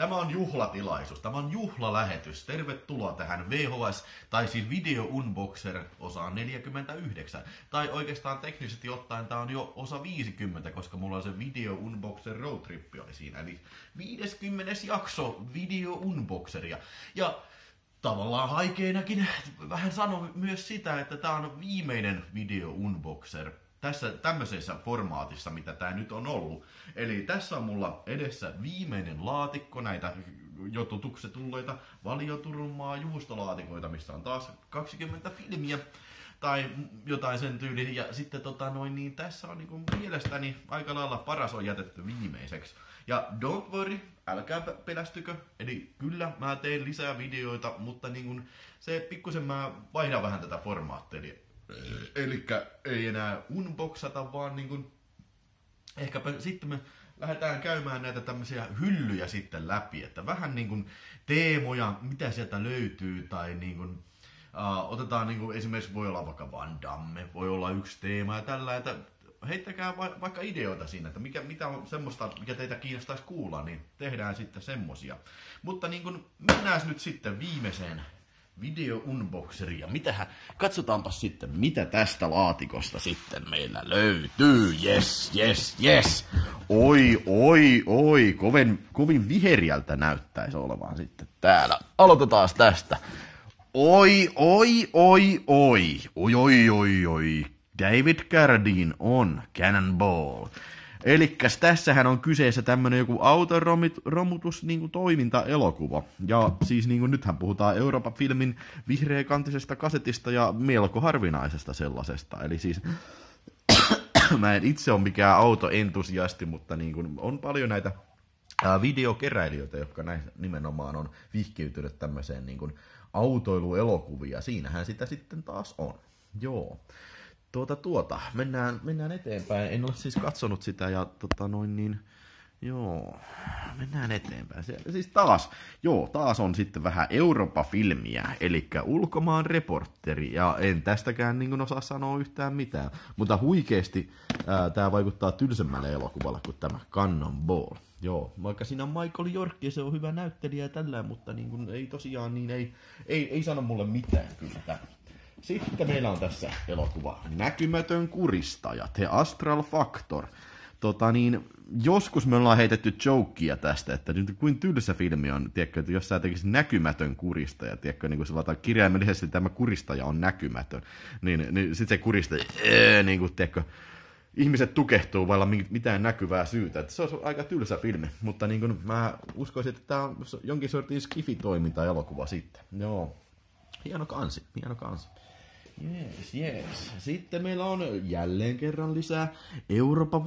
Tämä on juhlatilaisuus, tämä on juhlalähetys. Tervetuloa tähän VHS, tai siis Video Unboxer osaan 49. Tai oikeastaan teknisesti ottaen tämä on jo osa 50, koska mulla on se Video Unboxer Road Trip oli siinä. Eli 50. jakso Video Unboxeria. Ja tavallaan haikeinakin vähän sanon myös sitä, että tämä on viimeinen Video Unboxer tässä tämmöisessä formaatissa, mitä tämä nyt on ollut. Eli tässä on mulla edessä viimeinen laatikko näitä jo tutuksi tulleita valioturmaa juustolaatikoita, missä on taas 20 filmiä tai jotain sen tyyliä. Ja sitten tota noin, niin tässä on niin mielestäni aika lailla paras on jätetty viimeiseksi. Ja don't worry, älkää pelästykö. Eli kyllä mä teen lisää videoita, mutta niin kun se pikkusen mä vaihdan vähän tätä formaattia. Eli ei enää unboxata, vaan niin kuin, ehkäpä sitten me lähdetään käymään näitä tämmöisiä hyllyjä sitten läpi, että vähän niin kuin teemoja, mitä sieltä löytyy, tai niin kuin, uh, otetaan niin kuin esimerkiksi, voi olla vaikka Van Damme, voi olla yksi teema ja tällä, että heittäkää va- vaikka ideoita siinä, että mikä, mitä on semmoista, mikä teitä kiinnostaisi kuulla, niin tehdään sitten semmosia. Mutta niin kuin, mennään nyt sitten viimeiseen Video unboxeria. Mitähän? katsotaanpa sitten, mitä tästä laatikosta sitten meillä löytyy. Yes, yes, yes. Oi, oi, oi. Kovin, kovin viheriältä näyttäisi olevan sitten täällä. Aloitetaan tästä. Oi, oi, oi, oi. Oi, oi, oi, oi. David Cardin on Cannonball. Eli tässähän on kyseessä tämmöinen joku autoromutus niin toiminta elokuva Ja siis niin kuin nythän puhutaan Euroopan filmin vihreäkantisesta kasetista ja melko harvinaisesta sellaisesta. Eli siis mä en itse ole mikään autoentusiasti, mutta niin kuin on paljon näitä videokeräilijöitä, jotka näin nimenomaan on vihkiytynyt tämmöiseen niin kuin autoiluelokuvia. Siinähän sitä sitten taas on. Joo. Tuota tuota, mennään, mennään eteenpäin. En ole siis katsonut sitä ja tota noin niin, joo, mennään eteenpäin. siis taas, joo, taas on sitten vähän Eurooppa-filmiä, eli ulkomaan reporteri, ja en tästäkään niin osaa sanoa yhtään mitään. Mutta huikeesti tämä vaikuttaa tylsemmälle elokuvalle kuin tämä Cannonball. Joo, vaikka siinä on Michael York ja se on hyvä näyttelijä ja tällä, mutta niin kun, ei tosiaan niin ei, ei, ei sano mulle mitään kyllä tämä. Sitten meillä on tässä elokuva Näkymätön kuristaja, The Astral Factor. Tota niin, joskus me ollaan heitetty jokeja tästä, että nyt kuin tylsä filmi on, tiedätkö, että jos sä tekisit näkymätön kuristaja, tiedätkö, niin kuin sillä kirjaimellisesti tämä kuristaja on näkymätön, niin, niin sitten se kuristaja, ee, niin kuin, tiedätkö, ihmiset tukehtuu vailla mitään näkyvää syytä. Että se on aika tylsä filmi, mutta niin kuin mä uskoisin, että tämä on jonkin sortin skifitoiminta elokuva sitten. Joo. Hieno kansi, hieno kansi. Yes, yes. Sitten meillä on jälleen kerran lisää Euroopan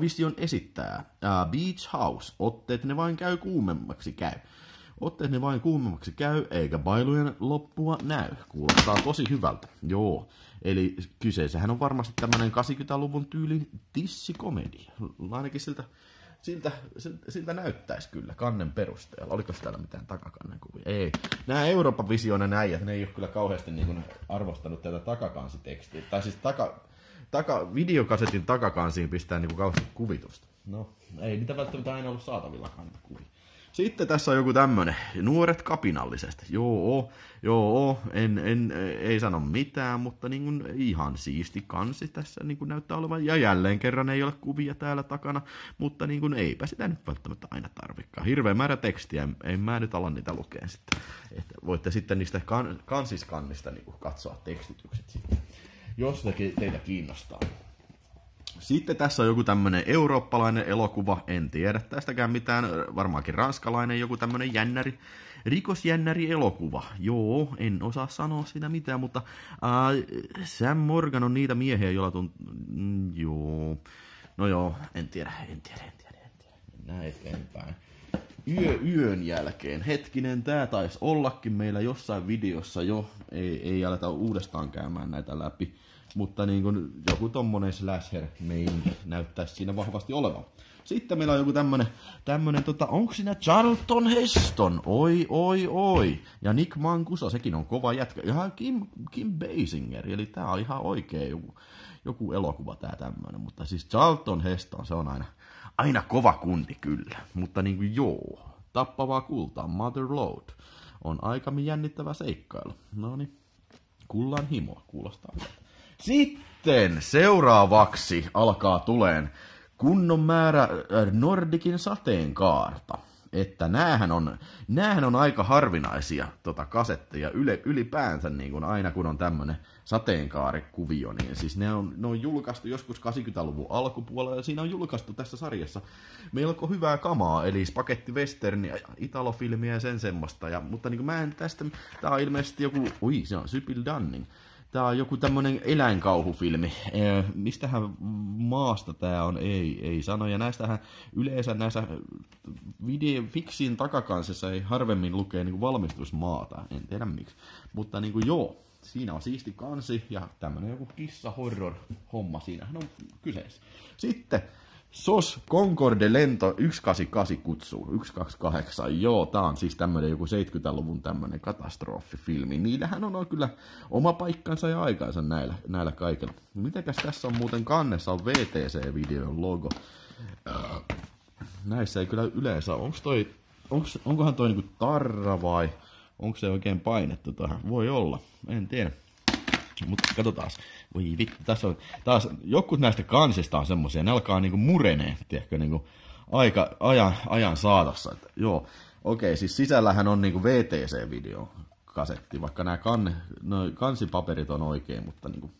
vision esittää uh, Beach House. Otteet ne vain käy kuumemmaksi käy. Otteet ne vain kuumemmaksi käy, eikä bailujen loppua näy. Kuulostaa tosi hyvältä. Joo. Eli kyseessähän on varmasti tämmönen 80-luvun tyylin tissikomedia. Ainakin siltä siltä, siltä näyttäisi kyllä kannen perusteella. Oliko täällä mitään takakannen kuvia? Ei. Nämä Euroopan visioinen äijät, ne ei ole kyllä kauheasti niin kuin arvostanut tätä takakansitekstiä. Tai siis taka, taka, videokasetin takakansiin pistää niin kuin kauheasti kuvitusta. No, ei niitä välttämättä aina ollut kannen kuvia. Sitten tässä on joku tämmönen, nuoret kapinallisesti. Joo, joo, en, en, ei sano mitään, mutta niin kuin ihan siisti kansi tässä niin kuin näyttää olevan. Ja jälleen kerran ei ole kuvia täällä takana, mutta niin kuin eipä sitä nyt välttämättä aina tarvikaan. Hirveä määrä tekstiä, en mä nyt ala niitä lukea sitten. Että voitte sitten niistä kan, kansiskannista niin kuin katsoa tekstitykset sitten, jos teitä kiinnostaa. Sitten tässä on joku tämmönen eurooppalainen elokuva, en tiedä tästäkään mitään, varmaankin ranskalainen joku tämmönen jännäri, rikosjännäri elokuva. Joo, en osaa sanoa sitä mitään, mutta äh, Sam Morgan on niitä miehiä, joilla tunt... Mm, joo, no joo, en tiedä, en tiedä, en tiedä, en tiedä. Mennään eteenpäin. Yö yön jälkeen, hetkinen, tää taisi ollakin meillä jossain videossa jo, ei, ei aleta uudestaan käymään näitä läpi mutta niin kuin joku tommonen slasher meininki näyttäisi siinä vahvasti olevan. Sitten meillä on joku tämmönen, tämmönen tota, onko siinä Charlton Heston? Oi, oi, oi. Ja Nick Mankusa, sekin on kova jätkä. Ja Kim, Kim Basinger, eli tää on ihan oikee joku, joku elokuva tää tämmönen. Mutta siis Charlton Heston, se on aina, aina kova kunti kyllä. Mutta niinku joo, tappavaa kultaa, Mother Load. On aika jännittävä seikkailu. No niin, kullan himoa, kuulostaa sitten seuraavaksi alkaa tuleen kunnon määrä äh, Nordikin sateenkaarta. Että näähän on, näähän on aika harvinaisia tota, kasetteja yle, ylipäänsä, niin kun aina kun on tämmöinen sateenkaarekuvio, niin siis ne on, ne on julkaistu joskus 80-luvun alkupuolella, ja siinä on julkaistu tässä sarjassa melko hyvää kamaa, eli western ja italofilmiä ja sen semmoista, ja, mutta niin mä en tästä, tää on ilmeisesti joku, ui, se on Sybil Dunning, Tämä on joku tämmöinen eläinkauhufilmi. Ee, mistähän maasta tämä on? Ei, ei sano. Ja näistähän yleensä näissä video, fiksin takakansessa ei harvemmin lukee niin valmistusmaata. En tiedä miksi. Mutta niin kuin, joo, siinä on siisti kansi ja tämmöinen joku kissa horror homma siinähän on kyseessä. Sitten SOS Concorde-lento 188 kutsuu, 128, joo, tää on siis tämmönen joku 70-luvun tämmönen katastrofifilmi. Niillähän on kyllä oma paikkansa ja aikansa näillä, näillä kaikilla. Mitäkäs tässä on muuten kannessa on VTC-videon logo. Äh, näissä ei kyllä yleensä, onks toi, onks, onkohan toi niinku tarra vai onko se oikein painettu tähän? Voi olla, en tiedä. Mutta katsotaan. Voi vittu, tässä on taas, jotkut näistä kansista on semmoisia, ne alkaa niinku murenee, tiedätkö, niinku aika, ajan, ajan saatossa. Että, joo, okei, siis sisällähän on niinku VTC-video kasetti, vaikka nämä kan, no, kansipaperit on oikein, mutta niinku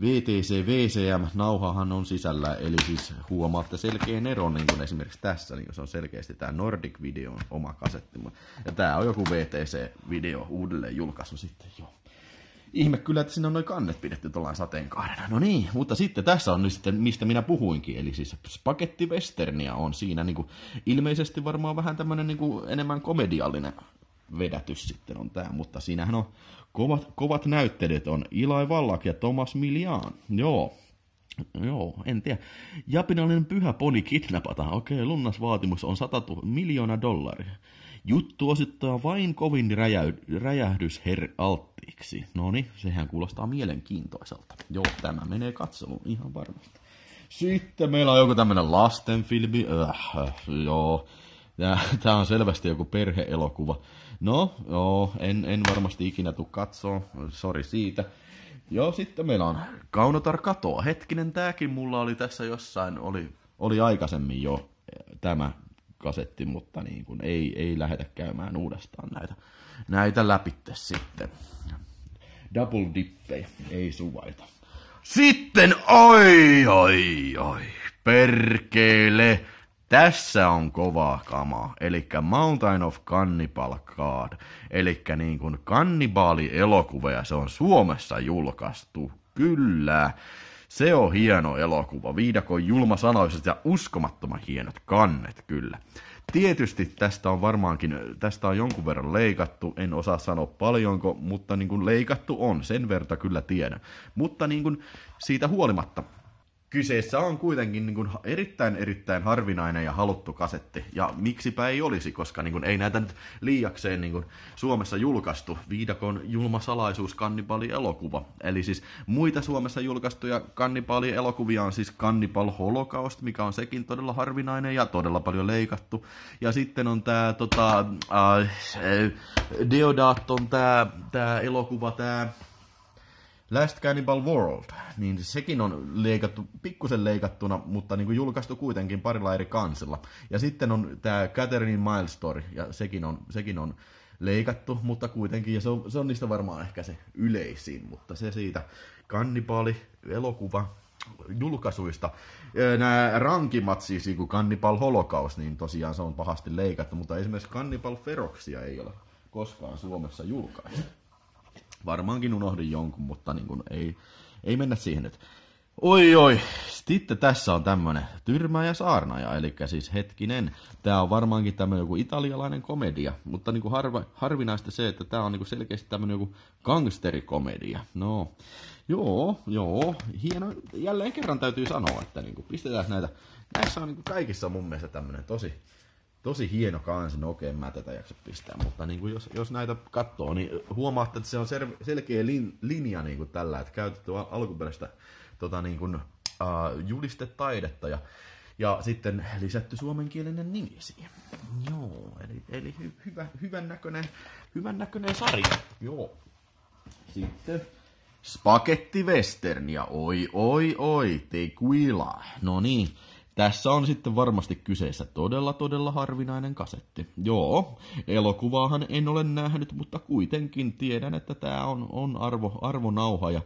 VTC, VCM, nauhahan on sisällä, eli siis huomaatte selkeän eron, niin kuin esimerkiksi tässä, niin se on selkeästi tämä Nordic-videon oma kasetti. Ja tämä on joku VTC-video uudelleen julkaisu sitten, joo ihme kyllä, että sinne on noin kannet pidetty tuollain sateenkaarena. No niin, mutta sitten tässä on nyt sitten, mistä minä puhuinkin. Eli siis paketti westernia on siinä niin kuin, ilmeisesti varmaan vähän tämmöinen niin enemmän komediallinen vedätys sitten on tämä, mutta siinähän on kovat, kovat näyttelijät on Ilai Vallak ja Thomas Milian. Joo, Joo, en tiedä. Japinallinen pyhä poni kidnapataan. Okei, lunnasvaatimus on 100 miljoonaa dollaria. Juttu osittaa vain kovin räjähdys alttiiksi. No niin, sehän kuulostaa mielenkiintoiselta. Joo, tämä menee katseluun ihan varmasti. Sitten meillä on joku tämmönen lastenfilmi. Äh, joo. Tämä on selvästi joku perheelokuva. No, joo, en, en varmasti ikinä tuu katsoa. Sori siitä. Joo, sitten meillä on Kaunotar katoa. Hetkinen, tääkin mulla oli tässä jossain, oli, oli aikaisemmin jo tämä kasetti, mutta niin kuin ei, ei lähdetä käymään uudestaan näitä, näitä läpitte sitten. Double dippejä ei suvaita. Sitten oi, oi, oi, perkele. Tässä on kovaa kamaa, eli Mountain of Cannibal card eli niin kuin kannibaalielokuva ja se on Suomessa julkaistu, kyllä. Se on hieno elokuva. Viidakon julmasanoiset ja uskomattoman hienot kannet kyllä. Tietysti tästä on varmaankin, tästä on jonkun verran leikattu, en osaa sanoa paljonko, mutta niin kuin leikattu on, sen verta kyllä tiedän. Mutta niin kuin siitä huolimatta, kyseessä on kuitenkin niin kuin erittäin erittäin harvinainen ja haluttu kasetti. Ja miksipä ei olisi, koska niin kuin ei näitä nyt liiakseen niin kuin Suomessa julkaistu. Viidakon julma salaisuus elokuva Eli siis muita Suomessa julkaistuja Cannibal-elokuvia on siis Cannibal Holocaust, mikä on sekin todella harvinainen ja todella paljon leikattu. Ja sitten on tämä tota, äh, äh Deodaton tämä tää elokuva, tämä Last Cannibal World, niin sekin on leikattu, pikkusen leikattuna, mutta niin kuin julkaistu kuitenkin parilla eri kansilla. Ja sitten on tämä Catherine Milestory Story, ja sekin on, sekin on leikattu, mutta kuitenkin, ja se on, se on niistä varmaan ehkä se yleisin, mutta se siitä. Kannibaali, elokuva, julkaisuista. Nämä rankimmat siis, kuin niinku Cannibal Holocaust, niin tosiaan se on pahasti leikattu, mutta esimerkiksi Cannibal Feroxia ei ole koskaan Suomessa julkaistu varmaankin unohdin jonkun, mutta niin kuin ei, ei mennä siihen nyt. Oi oi, sitten tässä on tämmönen tyrmä ja saarnaaja, eli siis hetkinen, tämä on varmaankin tämmönen joku italialainen komedia, mutta niinku harva, harvinaista se, että tämä on niinku selkeästi tämmönen joku gangsterikomedia. No, joo, joo, hieno, jälleen kerran täytyy sanoa, että niinku pistetään näitä, näissä on niinku kaikissa mun mielestä tämmönen tosi, tosi hieno kansi, no okei, mä tätä jaksa pistää, mutta niin kuin jos, jos näitä katsoo, niin huomaatte, että se on selkeä lin- linja niin kuin tällä, että käytetty al- alkuperäistä tota, niin kuin, äh, julistetaidetta ja, ja sitten lisätty suomenkielinen nimi siihen. Joo, eli, eli hy- hyvä, hyvän, näköinen, hyvän näköinen sarja. Joo. Sitten Western Westernia, oi oi oi, tequila. No niin, tässä on sitten varmasti kyseessä todella todella harvinainen kasetti. Joo, elokuvaahan en ole nähnyt, mutta kuitenkin tiedän, että tämä on, on arvo, arvonauha. Ja,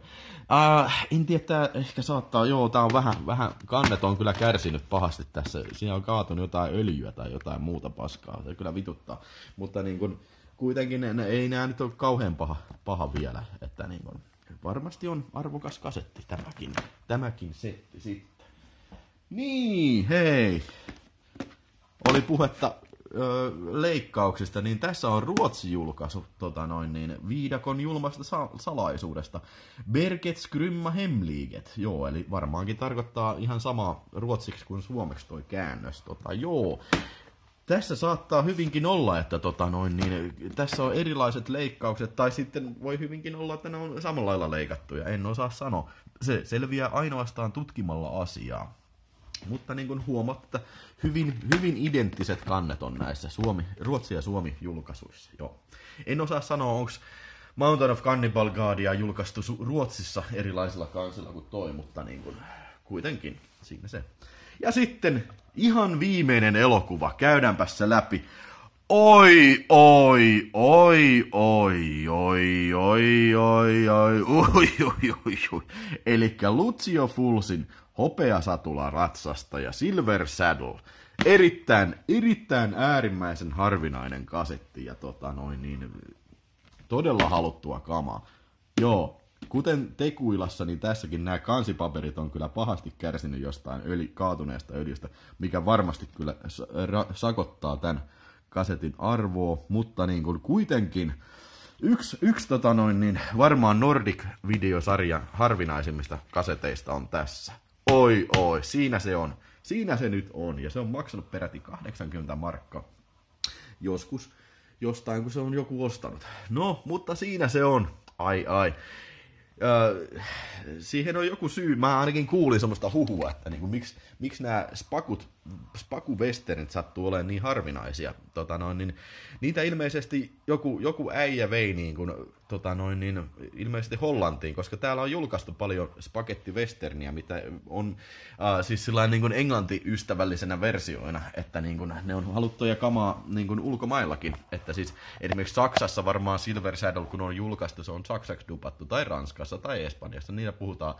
ää, äh, en tiedä, tää ehkä saattaa, joo, tää on vähän, vähän, kannet on kyllä kärsinyt pahasti tässä. Siinä on kaatunut jotain öljyä tai jotain muuta paskaa, se kyllä vituttaa. Mutta niin kun, kuitenkin ne, ne, ei nämä nyt ole kauhean paha, paha vielä, että niin kun, varmasti on arvokas kasetti tämäkin, tämäkin setti sitten. Niin, hei. Oli puhetta ö, leikkauksista, niin tässä on Ruotsi julkaisu tota noin, niin, viidakon julmasta sa- salaisuudesta. Berget Skrymma Hemliget. Joo, eli varmaankin tarkoittaa ihan samaa ruotsiksi kuin suomeksi toi käännös. Tota, joo. Tässä saattaa hyvinkin olla, että tota noin, niin, tässä on erilaiset leikkaukset, tai sitten voi hyvinkin olla, että ne on samalla lailla leikattuja. En osaa sanoa. Se selviää ainoastaan tutkimalla asiaa. Mutta niin kuin huomaat, että hyvin, hyvin identtiset kannet on näissä Suomi, Ruotsi ja Suomi julkaisuissa. Joo. En osaa sanoa, onko Mountain of Cannibal Guardia julkaistu Ruotsissa erilaisilla kansilla kuin toi, mutta niin kuin, kuitenkin siinä se. Ja sitten ihan viimeinen elokuva, käydäänpä se läpi. Oi, oi, oi, oi, oi, oi, oi, oi, oi, oi, oi, oi. Elikkä Lucio Fulsin hopeasatula ratsastaja Silver Saddle. Erittäin, erittäin äärimmäisen harvinainen kasetti ja tota noin niin, todella haluttua kamaa. Joo, kuten Tekuilassa, niin tässäkin nämä kansipaperit on kyllä pahasti kärsinyt jostain öli, kaatuneesta öljystä, mikä varmasti kyllä sakottaa tämän kasetin arvoa, mutta niin kuin kuitenkin yksi, yksi tota noin, niin varmaan Nordic-videosarjan harvinaisimmista kaseteista on tässä. Oi oi, siinä se on. Siinä se nyt on, ja se on maksanut peräti 80 markkaa joskus jostain, kun se on joku ostanut. No, mutta siinä se on. Ai ai. Äh, siihen on joku syy, mä ainakin kuulin semmoista huhua, että niin kuin, miksi, miksi nämä spakut, spakuvesterit sattuu olemaan niin harvinaisia. Tota noin, niin, niitä ilmeisesti joku, joku äijä vei niin kuin tota noin, niin, ilmeisesti Hollantiin, koska täällä on julkaistu paljon spagettiwesterniä, mitä on äh, siis sillain niin kuin englanti-ystävällisenä versioina, että niin kuin, ne on haluttuja kamaa niin kuin ulkomaillakin. Että siis esimerkiksi Saksassa varmaan Silver Saddle, kun on julkaistu, se on saksaksi dupattu, tai Ranskassa tai Espanjassa, niillä puhutaan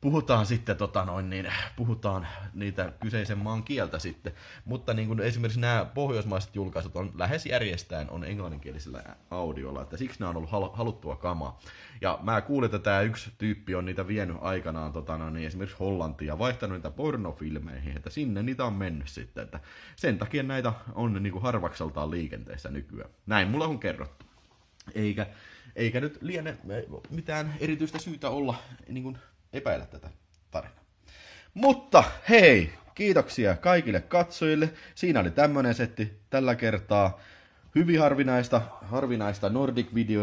puhutaan sitten tota noin, niin, puhutaan niitä kyseisen maan kieltä sitten. Mutta niin kuin esimerkiksi nämä pohjoismaiset julkaisut on lähes järjestään on englanninkielisellä audiolla, että siksi nämä on ollut hal- haluttua kamaa. Ja mä kuulin, että tämä yksi tyyppi on niitä vienyt aikanaan tota noin, niin, esimerkiksi Hollantia, ja vaihtanut niitä pornofilmeihin, että sinne niitä on mennyt sitten. Että sen takia näitä on niin kuin harvakseltaan liikenteessä nykyään. Näin mulla on kerrottu. Eikä, eikä nyt liene mitään erityistä syytä olla niin kuin, epäillä tätä tarinaa. Mutta hei, kiitoksia kaikille katsojille. Siinä oli tämmönen setti tällä kertaa. Hyvin harvinaista, harvinaista Nordic Video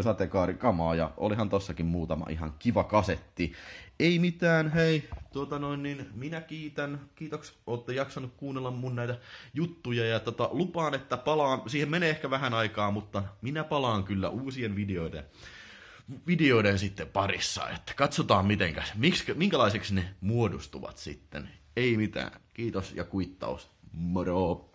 kamaa ja olihan tossakin muutama ihan kiva kasetti. Ei mitään, hei, tuota noin, niin minä kiitän, kiitoks, olette jaksanut kuunnella mun näitä juttuja ja tota, lupaan, että palaan, siihen menee ehkä vähän aikaa, mutta minä palaan kyllä uusien videoiden videoiden sitten parissa, että katsotaan mitenkäs, miksi, minkälaiseksi ne muodostuvat sitten. Ei mitään. Kiitos ja kuittaus. Moro!